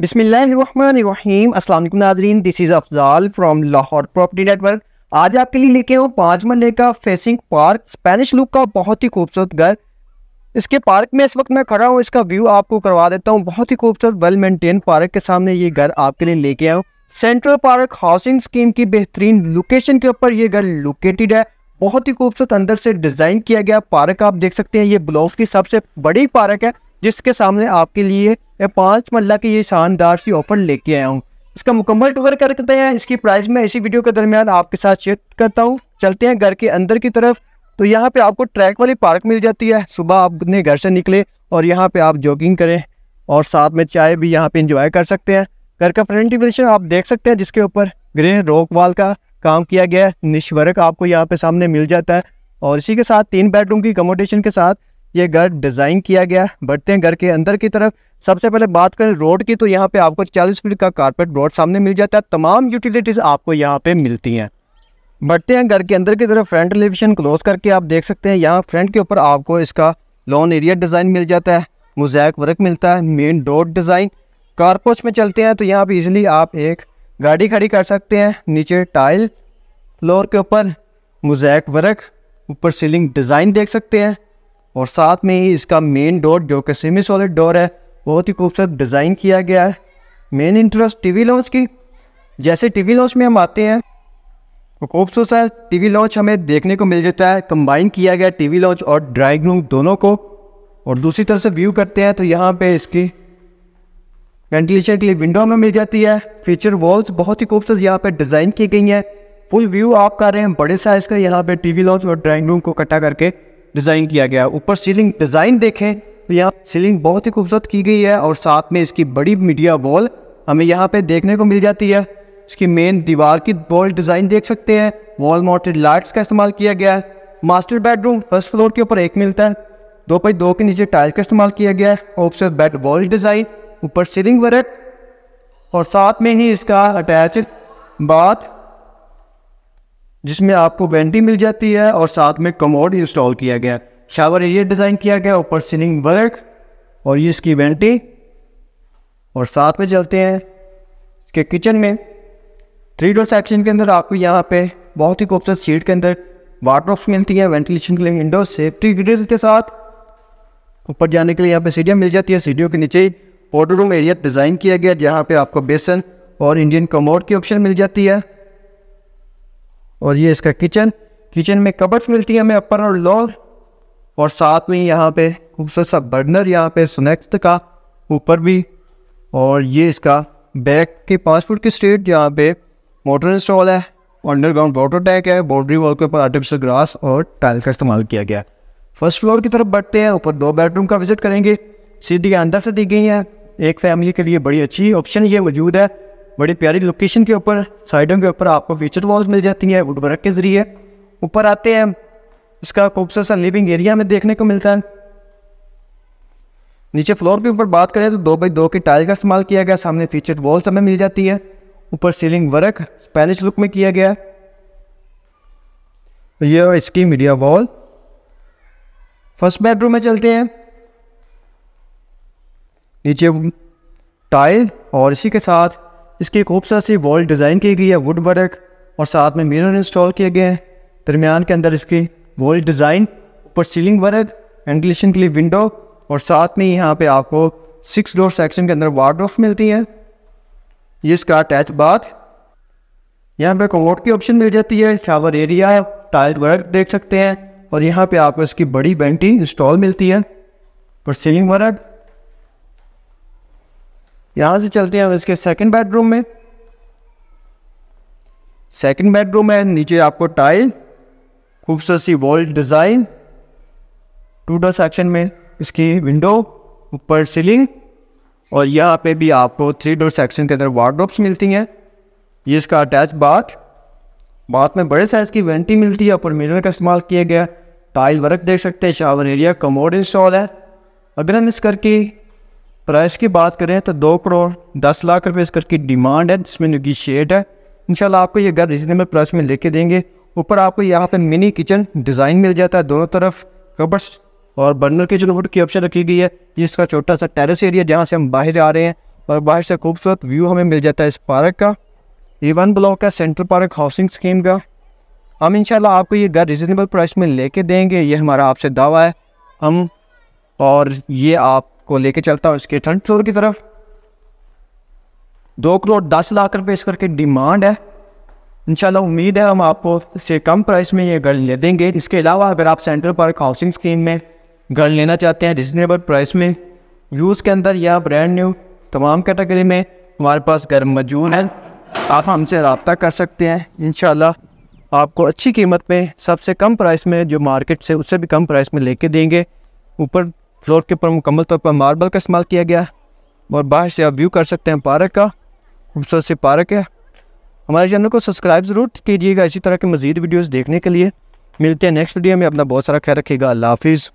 बिस्मिल्लाम असल नाजरीन this is Afzal from Lahore property network आज आपके लिए लेके हूँ पाँच मरले का फेसिंग पार्क स्पेनिश लुक का बहुत ही खूबसूरत घर इसके पार्क में इस वक्त मैं खड़ा हूँ इसका व्यू आपको करवा देता हूँ बहुत ही खूबसूरत वेल मेंटेन पार्क के सामने ये घर आपके लिए लेके आया हूँ सेंट्रल पार्क हाउसिंग स्कीम की बेहतरीन लोकेशन के ऊपर ये घर लोकेटेड है बहुत ही खूबसूरत अंदर से डिज़ाइन किया गया पार्क आप देख सकते हैं ये ब्लॉक की सबसे बड़ी पार्क है जिसके सामने आपके लिए पाँच मल्ला की ये शानदार सी ऑफर लेके आया हूँ इसका मुकम्मल टूवर करते हैं इसकी प्राइस मैं इसी वीडियो के दरमियान आपके साथ शेयर करता हूँ चलते हैं घर के अंदर की तरफ तो यहाँ पे आपको ट्रैक वाली पार्क मिल जाती है सुबह आप अपने घर से निकले और यहाँ पे आप जॉगिंग करें और साथ में चाय भी यहाँ पे इंजॉय कर सकते हैं घर का फ्रंटिवेशन आप देख सकते हैं जिसके ऊपर ग्रे रोक वाल का काम किया गया है निश्वरक आपको यहाँ पे सामने मिल जाता है और इसी के साथ तीन बेडरूम की अकोमोडेशन के साथ ये घर डिज़ाइन किया गया है बढ़ते हैं घर के अंदर की तरफ सबसे पहले बात करें रोड की तो यहाँ पे आपको 40 फीट का कारपेट रोड सामने मिल जाता है तमाम यूटिलिटीज़ आपको यहाँ पे मिलती हैं बढ़ते हैं घर के अंदर की तरफ फ्रंट एलिवेशन क्लोज करके आप देख सकते हैं यहाँ फ्रंट के ऊपर आपको इसका लॉन एरिया डिज़ाइन मिल जाता है मोजैक वर्क मिलता है मेन डोर डिज़ाइन कारपोस में चलते हैं तो यहाँ पर ईजिली आप एक गाड़ी खड़ी कर सकते हैं नीचे टाइल फ्लोर के ऊपर मोजैक वर्क ऊपर सीलिंग डिज़ाइन देख सकते हैं और साथ में ही इसका मेन डोर जो कि सेमी सॉलिड डोर है बहुत ही खूबसूरत डिज़ाइन किया गया है मेन इंटरेस्ट टीवी लॉन्च की जैसे टीवी लॉन्च में हम आते हैं वो तो खूबसूरत सा टीवी लॉन्च हमें देखने को मिल जाता है कंबाइन किया गया टीवी लॉन्च और ड्राइंग रूम दोनों को और दूसरी तरफ से व्यू करते हैं तो यहाँ पे इसकी वेंटिलेशन के लिए विंडो हमें मिल जाती है फीचर वॉल्स बहुत ही खूबसूरत यहाँ पे डिज़ाइन की गई हैं फुल व्यू आप कर रहे हैं बड़े साइज़ का यहाँ पे टीवी लॉन्च और ड्राइंग रूम को इकट्ठा करके डिज़ाइन किया गया ऊपर सीलिंग डिज़ाइन देखें तो यहाँ सीलिंग बहुत ही खूबसूरत की गई है और साथ में इसकी बड़ी मीडिया वॉल हमें यहाँ पे देखने को मिल जाती है इसकी मेन दीवार की वॉल डिज़ाइन देख सकते हैं वॉल मोटेड लाइट्स का इस्तेमाल किया गया है मास्टर बेडरूम फर्स्ट फ्लोर के ऊपर एक मिलता है दो पाई दो के नीचे टाइल का इस्तेमाल किया गया है ऑप्शन बेड वॉल डिज़ाइन ऊपर सीलिंग वर्क और साथ में ही इसका अटैच बाथ जिसमें आपको वेंटी मिल जाती है और साथ में कमोड इंस्टॉल किया गया शावर एरिया डिज़ाइन किया गया ऊपर सीलिंग वर्क और ये इसकी वेंटी और साथ में चलते हैं इसके किचन में थ्री डोर सेक्शन के अंदर आपको यहाँ पे बहुत ही खूबसूरत सीट के अंदर वाटरऑफ मिलती है वेंटिलेशन के लिए विंडो सेफ्टी ग्रिल्स के साथ ऊपर जाने के लिए यहाँ पे सीढ़ियाँ मिल जाती है सीढ़ियों के नीचे ही रूम एरिया डिज़ाइन किया गया जहाँ पे आपको बेसन और इंडियन कमोड की ऑप्शन मिल जाती है और ये इसका किचन किचन में कबर्स मिलती है हमें अपर और लोअर और साथ में यहाँ पे खूबसूरत सा बर्नर यहाँ पे स्नैक्स का ऊपर भी और ये इसका बैक के पाँच फुट की स्ट्रेट यहाँ पे मोटर इंस्टॉल है अंडरग्राउंड वाटर टैंक है बाउंड्री वॉल के ऊपर आर्टिफिशियल ग्रास और टाइल का इस्तेमाल किया गया है फर्स्ट फ्लोर की तरफ बढ़ते हैं ऊपर दो बेडरूम का विजिट करेंगे सीढ़ी के अंदर से दी गई है एक फैमिली के लिए बड़ी अच्छी ऑप्शन ये मौजूद है बड़ी प्यारी लोकेशन के ऊपर साइडों के ऊपर आपको फीचर वॉल्स मिल जाती वुड वुडवर्क के ज़रिए ऊपर आते हैं इसका खूबसूरत सा लिविंग एरिया हमें देखने को मिलता है नीचे फ्लोर के ऊपर बात करें तो दो बाई दो की टाइल का इस्तेमाल किया गया सामने फीचर वॉल्स हमें मिल जाती है ऊपर सीलिंग वर्क स्पेनिश लुक में किया गया ये यह इसकी मीडिया वॉल फर्स्ट बेडरूम में चलते हैं नीचे टाइल और इसी के साथ इसकी खूबसूरत सी वॉल डिज़ाइन की गई है वुड वर्क और साथ में मिरर इंस्टॉल किए गए हैं दरमियान के अंदर इसकी वॉल डिज़ाइन ऊपर सीलिंग वर्क वेंटिलेशन के लिए विंडो और साथ में यहाँ पे आपको सिक्स डोर सेक्शन के अंदर वार्ड्रोफ मिलती है ये इसका अटैच बाथ यहाँ पे कमोड की ऑप्शन मिल जाती है शावर एरिया है टाइल वर्क देख सकते हैं और यहाँ पे आपको इसकी बड़ी बेंटी इंस्टॉल मिलती है और सीलिंग वर्क यहां से चलते हैं इसके सेकंड बेडरूम में सेकंड बेडरूम है नीचे आपको टाइल खूबसूरत सी wall design two door section में इसकी विंडो ऊपर सीलिंग और यहाँ पे भी आपको थ्री डोर सेक्शन के अंदर वार्ड्रोप्स मिलती हैं ये इसका अटैच बाथ बाथ में बड़े साइज़ की वेंटी मिलती है ऊपर मिरर का इस्तेमाल किया गया टाइल वर्क देख सकते हैं शावर एरिया कमोड इंस्टॉल है अगर हम इस करके प्राइस की बात करें तो दो करोड़ दस लाख रुपये इस की डिमांड है जिसमें नगीशिएट है इनशाला आपको ये घर रिजनेबल प्राइस में लेके देंगे ऊपर आपको यहाँ पर मिनी किचन डिज़ाइन मिल जाता है दोनों तरफ कबर्स और बर्नर किचन वुड की ऑप्शन रखी गई है जिसका छोटा सा टेरेस एरिया जहाँ से हम बाहर आ रहे हैं और बाहर से खूबसूरत व्यू हमें मिल जाता है इस पार्क का ए वन ब्लॉक का सेंट्रल पार्क हाउसिंग स्कीम का हम इनशाला आपको ये घर रिजनेबल प्राइस में लेके देंगे ये हमारा आपसे दावा है हम और ये आप को लेके चलता हूँ इसके ठंड फ्लोर की तरफ दो करोड़ दस लाख रुपए इस करके डिमांड है इंशाल्लाह उम्मीद है हम आपको इससे कम प्राइस में ये घर ले देंगे इसके अलावा अगर आप सेंट्रल पार्क हाउसिंग स्कीम में घर लेना चाहते हैं रिजनेबल प्राइस में यूज़ के अंदर या ब्रांड न्यू तमाम कैटेगरी में हमारे पास घर मौजूद है आप हमसे रबता कर सकते हैं इन आपको अच्छी कीमत में सबसे कम प्राइस में जो मार्केट से उससे भी कम प्राइस में लेके देंगे ऊपर फ्लोर के ऊपर मुकम्मल तौर पर मार्बल का इस्तेमाल किया गया है और बाहर से आप व्यू कर सकते हैं पार्क का खूबसूरत से पार्क है हमारे चैनल को सब्सक्राइब ज़रूर कीजिएगा इसी तरह के मज़ीद वीडियोज़ देखने के लिए मिलते हैं नेक्स्ट वीडियो में अपना बहुत सारा ख्याल रखिएगा अल्लाह हाफिज़